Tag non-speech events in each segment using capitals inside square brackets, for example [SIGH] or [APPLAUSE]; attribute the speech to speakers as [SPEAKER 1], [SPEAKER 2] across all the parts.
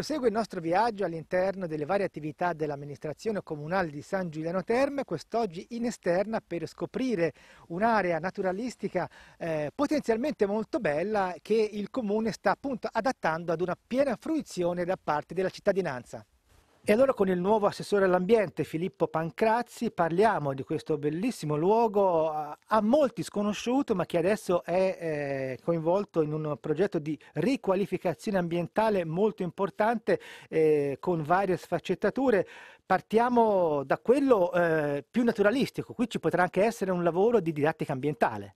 [SPEAKER 1] Prosegue il nostro viaggio all'interno delle varie attività dell'amministrazione comunale di San Giuliano Terme, quest'oggi in esterna per scoprire un'area naturalistica eh, potenzialmente molto bella che il comune sta appunto adattando ad una piena fruizione da parte della cittadinanza. E allora con il nuovo assessore all'ambiente Filippo Pancrazzi parliamo di questo bellissimo luogo a molti sconosciuto ma che adesso è eh, coinvolto in un progetto di riqualificazione ambientale molto importante eh, con varie sfaccettature. Partiamo da quello eh, più naturalistico, qui ci potrà anche essere un lavoro di didattica ambientale.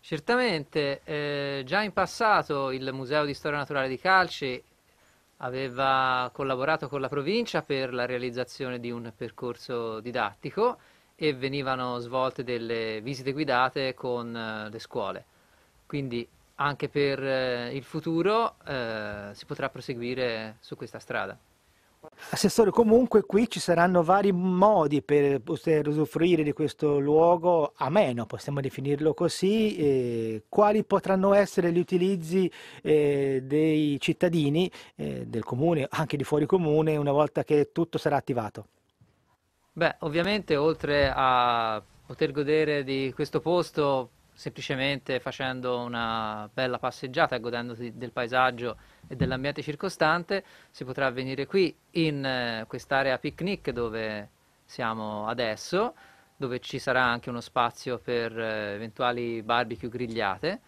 [SPEAKER 2] Certamente, eh, già in passato il Museo di Storia Naturale di Calci aveva collaborato con la provincia per la realizzazione di un percorso didattico e venivano svolte delle visite guidate con eh, le scuole. Quindi anche per eh, il futuro eh, si potrà proseguire su questa strada.
[SPEAKER 1] Assessore, comunque qui ci saranno vari modi per poter usufruire di questo luogo a meno, possiamo definirlo così, eh, quali potranno essere gli utilizzi eh, dei cittadini eh, del comune, anche di fuori comune, una volta che tutto sarà attivato?
[SPEAKER 2] Beh, ovviamente oltre a poter godere di questo posto semplicemente facendo una bella passeggiata e godendosi del paesaggio e dell'ambiente circostante, si potrà venire qui in eh, quest'area picnic dove siamo adesso, dove ci sarà anche uno spazio per eh, eventuali barbecue grigliate.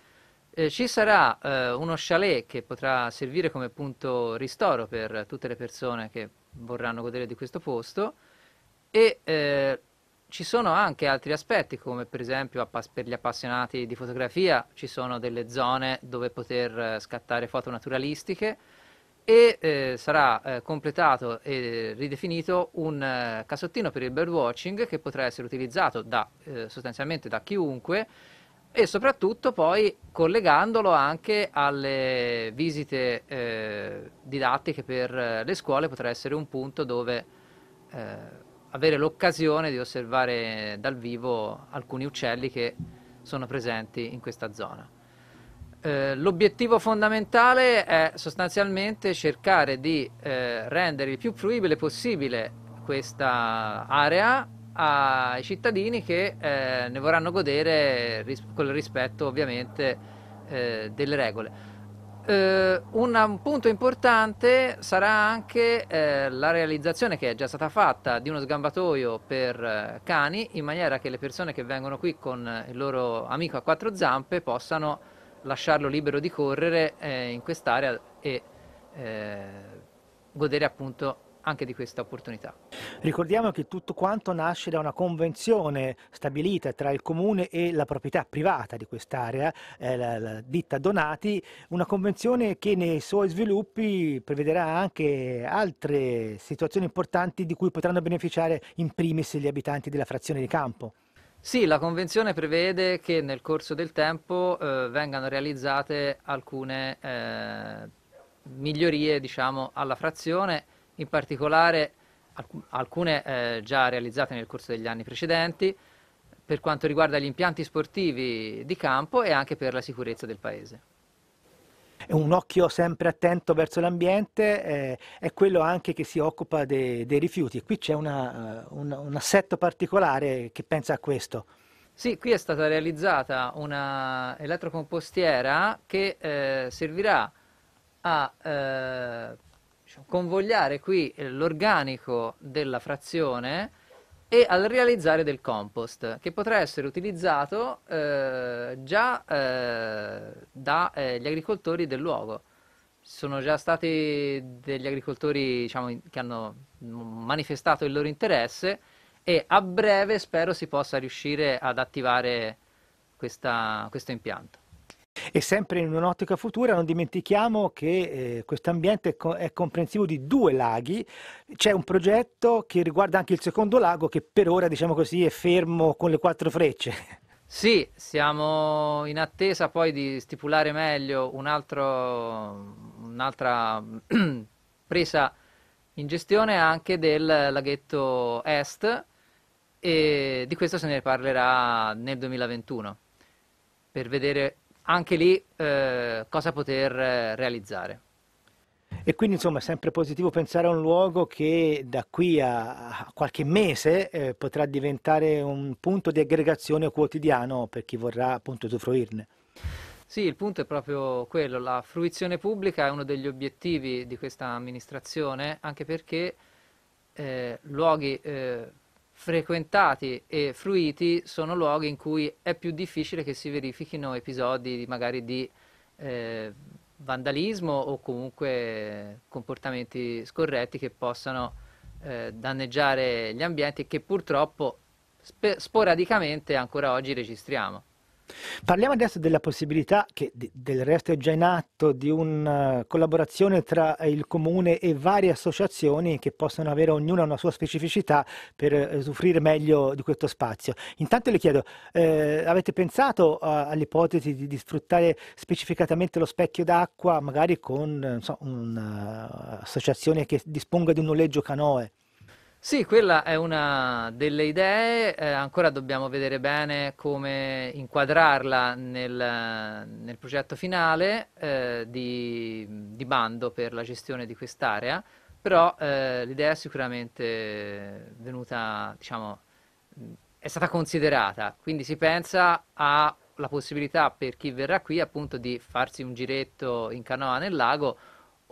[SPEAKER 2] Eh, ci sarà eh, uno chalet che potrà servire come punto ristoro per tutte le persone che vorranno godere di questo posto e eh, ci sono anche altri aspetti, come per esempio per gli appassionati di fotografia ci sono delle zone dove poter eh, scattare foto naturalistiche e eh, sarà eh, completato e ridefinito un eh, cassottino per il birdwatching che potrà essere utilizzato da, eh, sostanzialmente da chiunque e soprattutto poi collegandolo anche alle visite eh, didattiche per le scuole potrà essere un punto dove avere l'occasione di osservare dal vivo alcuni uccelli che sono presenti in questa zona. Eh, l'obiettivo fondamentale è sostanzialmente cercare di eh, rendere il più fruibile possibile questa area ai cittadini che eh, ne vorranno godere ris- con il rispetto ovviamente eh, delle regole. Eh, un, punto importante sarà anche eh, la realizzazione che è già stata fatta di uno sgambatoio per eh, cani in maniera che le persone che vengono qui con il loro amico a quattro zampe possano lasciarlo libero di correre eh, in quest'area e eh, godere appunto anche di questa opportunità.
[SPEAKER 1] Ricordiamo che tutto quanto nasce da una convenzione stabilita tra il comune e la proprietà privata di quest'area, eh, la, la, ditta Donati, una convenzione che nei suoi sviluppi prevederà anche altre situazioni importanti di cui potranno beneficiare in primis gli abitanti della frazione di campo.
[SPEAKER 2] Sì, la convenzione prevede che nel corso del tempo eh, vengano realizzate alcune eh, migliorie diciamo, alla frazione in particolare alcune eh, già realizzate nel corso degli anni precedenti, per quanto riguarda gli impianti sportivi di campo e anche per la sicurezza del Paese
[SPEAKER 1] un occhio sempre attento verso l'ambiente eh, è quello anche che si occupa dei, dei rifiuti qui c'è una, eh, un, un, assetto particolare che pensa a questo.
[SPEAKER 2] Sì, qui è stata realizzata una elettrocompostiera che eh, servirà a eh, diciamo, convogliare qui eh, l'organico della frazione e al realizzare del compost che potrà essere utilizzato eh, già eh, dagli eh, agricoltori del luogo sono già stati degli agricoltori diciamo, che hanno manifestato il loro interesse e a breve spero si possa riuscire ad attivare questa, questo impianto.
[SPEAKER 1] E sempre in un'ottica futura non dimentichiamo che eh, questo ambiente co- è comprensivo di due laghi, c'è un progetto che riguarda anche il secondo lago che per ora diciamo così è fermo con le quattro frecce.
[SPEAKER 2] Sì, siamo in attesa poi di stipulare meglio un altro, un'altra [CLEARS THROAT] presa in gestione anche del laghetto est e di questo se ne parlerà nel 2021 per vedere anche lì eh, cosa poter eh, realizzare.
[SPEAKER 1] E quindi insomma è sempre positivo pensare a un luogo che da qui a, a qualche mese eh, potrà diventare un punto di aggregazione quotidiano per chi vorrà appunto usufruirne.
[SPEAKER 2] Sì, il punto è proprio quello, la fruizione pubblica è uno degli obiettivi di questa amministrazione, anche perché eh, luoghi eh, frequentati e fruiti sono luoghi in cui è più difficile che si verifichino episodi magari di eh, vandalismo o comunque comportamenti scorretti che possano eh, danneggiare gli ambienti che purtroppo sporadicamente ancora oggi registriamo.
[SPEAKER 1] Parliamo adesso della possibilità, che del resto è già in atto, di una eh, collaborazione tra eh, il comune e varie associazioni che possono avere ognuna una sua specificità per eh, usufruire meglio di questo spazio. Intanto le chiedo, eh, avete pensato all'ipotesi di, di, sfruttare specificatamente lo specchio d'acqua, magari con un'associazione che disponga di un noleggio canoe?
[SPEAKER 2] Sì, quella è una delle idee, eh, ancora dobbiamo vedere bene come inquadrarla nel, nel progetto finale eh, di, di, bando per la gestione di quest'area, però eh, l'idea è sicuramente venuta, diciamo, è stata considerata, quindi si pensa alla possibilità per chi verrà qui appunto di farsi un giretto in canoa nel lago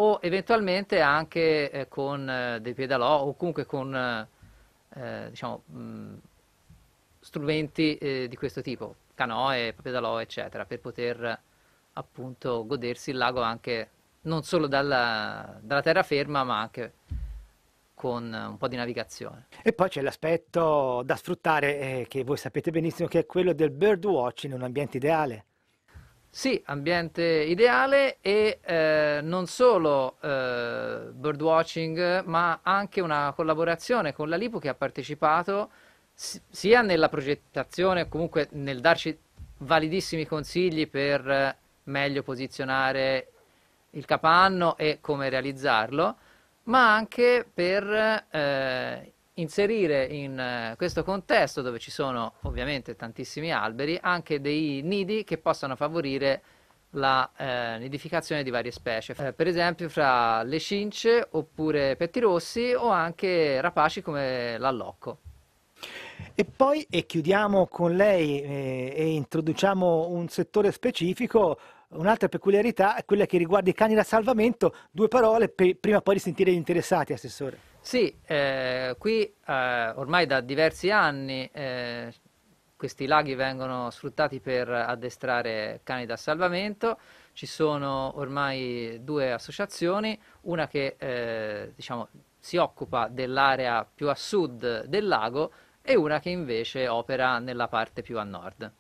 [SPEAKER 2] o eventualmente anche eh, con eh, dei pedalò o comunque con eh, diciamo, mh, strumenti eh, di questo tipo, canoe, pedalò, eccetera, per poter appunto godersi il lago anche non solo dalla, dalla terraferma ma anche con un po' di
[SPEAKER 1] navigazione. E poi c'è l'aspetto da sfruttare eh, che voi sapete benissimo che è quello del bird watch in un ambiente ideale. Sì, ambiente
[SPEAKER 2] ideale e eh, non solo eh, birdwatching, ma anche una collaborazione con la Lipo che ha partecipato si- sia nella progettazione, comunque nel darci validissimi consigli per eh, meglio posizionare il capanno e come realizzarlo, ma anche per eh, inserire in eh, questo contesto dove ci sono ovviamente tantissimi alberi anche dei nidi che possano favorire la eh, nidificazione di varie specie, eh, per esempio fra le cince oppure petti rossi o anche rapaci come l'allocco.
[SPEAKER 1] E poi, e chiudiamo con lei eh, e introduciamo un settore specifico, un'altra peculiarità è quella che riguarda i cani da salvamento, due parole per, prima poi di sentire gli interessati, Assessore.
[SPEAKER 2] Sì, eh, qui eh, ormai da diversi anni eh, questi laghi vengono sfruttati per addestrare cani da salvamento, ci sono ormai due associazioni, una che eh, diciamo, si occupa dell'area più a sud del lago e una che invece opera nella parte più a nord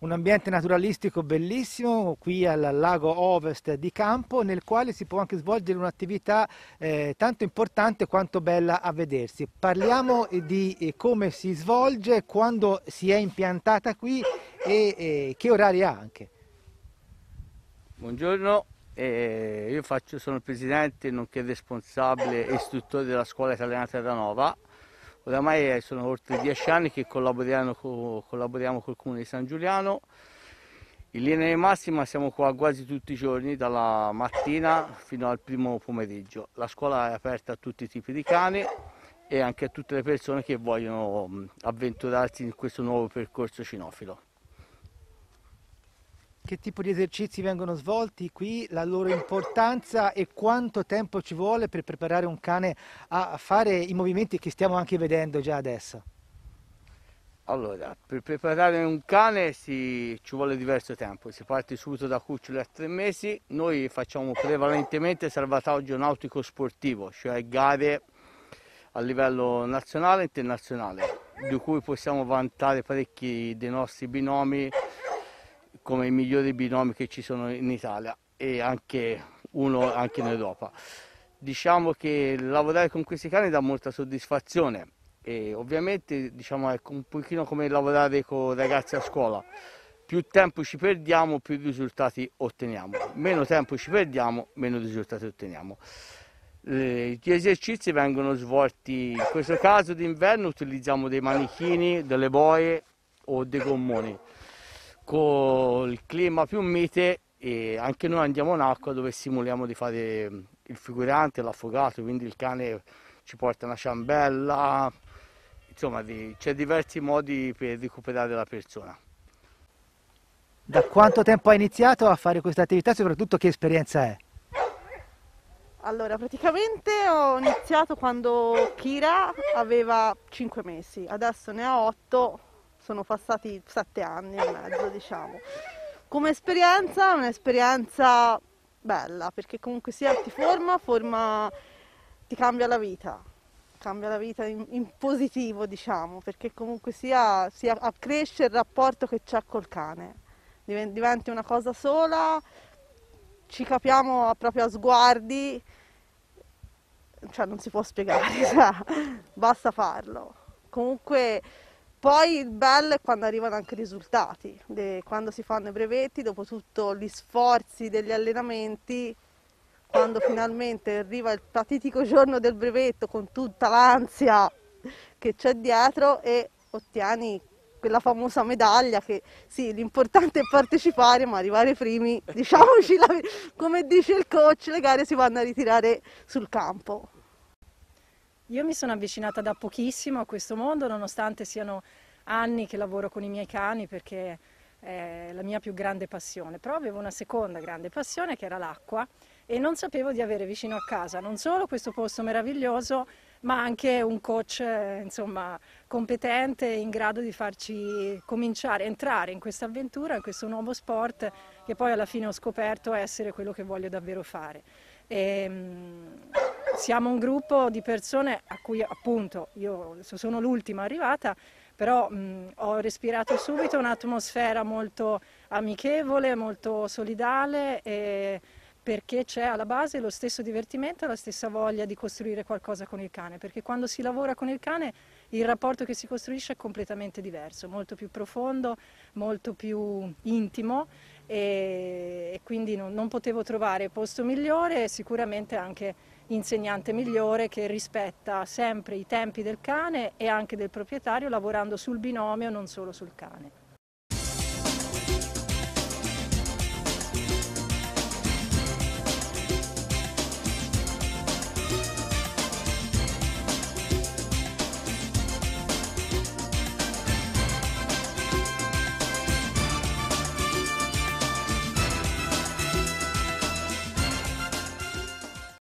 [SPEAKER 1] un ambiente naturalistico bellissimo qui al lago ovest di Campo nel quale si può anche svolgere un'attività eh, tanto importante quanto bella a vedersi. Parliamo di eh, come si svolge, quando si è impiantata qui e, e eh, che orari ha anche.
[SPEAKER 3] Buongiorno, eh, io faccio, sono il presidente nonché responsabile e istruttore della scuola italiana Terranova. Nova Oramai eh, sono oltre dieci anni che collaboriamo, collaboriamo col Comune di San Giuliano. In linea di massima siamo qua quasi tutti i giorni, dalla mattina fino al primo pomeriggio. La scuola è aperta a tutti i tipi di cani e anche a tutte le persone che vogliono avventurarsi in questo nuovo percorso cinofilo
[SPEAKER 1] che tipo di esercizi vengono svolti qui, la loro importanza e quanto tempo ci vuole per preparare un cane a fare i movimenti che stiamo anche vedendo già adesso.
[SPEAKER 3] Allora, per preparare un cane si, ci vuole diverso tempo, si parte subito da cucciolo a tre mesi, noi facciamo prevalentemente salvataggio nautico sportivo, cioè gare a livello nazionale e internazionale, di cui possiamo vantare parecchi dei nostri binomi come i migliori binomi che ci sono in Italia e anche uno anche in Europa. Diciamo che lavorare con questi cani dà molta soddisfazione e ovviamente diciamo, è un pochino come lavorare con ragazzi a scuola. Più tempo ci perdiamo, più risultati otteniamo. Meno tempo ci perdiamo, meno risultati otteniamo. Gli esercizi vengono svolti, in questo caso d'inverno utilizziamo dei manichini, delle boie o dei gommoni con il clima più mite e anche noi andiamo in acqua dove simuliamo di fare mm, il figurante, l'affogato, quindi il cane ci porta una ciambella, insomma c'è diversi modi per recuperare la persona.
[SPEAKER 1] Da quanto tempo hai iniziato a fare questa attività e soprattutto che esperienza è?
[SPEAKER 4] Allora, praticamente ho iniziato quando Kira aveva 5 mesi, adesso ne ha 8, sono passati sette anni e mezzo, diciamo. Come esperienza un'esperienza bella, perché comunque sia ti forma, forma ti cambia la vita, cambia la vita in, in positivo, diciamo, perché comunque sia, sia cresce il rapporto che c'è col cane. Diventi una cosa sola, ci capiamo a proprio a sguardi, cioè non si può spiegare, [LAUGHS] cioè, basta farlo. Comunque poi il bello è quando arrivano anche i risultati, quando si fanno i brevetti, dopo tutti gli sforzi degli allenamenti, quando finalmente arriva il patetico giorno del brevetto con tutta l'ansia che c'è dietro e ottieni quella famosa medaglia che sì, l'importante è partecipare, ma arrivare primi, [LAUGHS] diciamoci, la, come dice il coach, le gare si vanno a ritirare sul campo.
[SPEAKER 5] Io mi sono avvicinata da pochissimo a questo mondo, nonostante siano anni che lavoro con i miei cani perché è la mia più grande passione, però avevo una seconda grande passione che era l'acqua e non sapevo di avere vicino a casa non solo questo posto meraviglioso, ma anche un coach eh, insomma, competente in grado di farci cominciare, entrare in questa avventura, in questo nuovo sport che poi alla fine ho scoperto essere quello che voglio davvero fare. E, ehm, siamo un gruppo di persone a cui appunto io sono l'ultima arrivata, però mh, ho respirato subito un'atmosfera molto amichevole, molto solidale perché c'è alla base lo stesso divertimento, la stessa voglia di costruire qualcosa con il cane, perché quando si lavora con il cane il rapporto che si costruisce è completamente diverso, molto più profondo, molto più intimo e, e quindi non, non potevo trovare posto migliore e sicuramente anche insegnante migliore che rispetta sempre i tempi del cane e anche del proprietario lavorando sul binomio, non solo sul cane.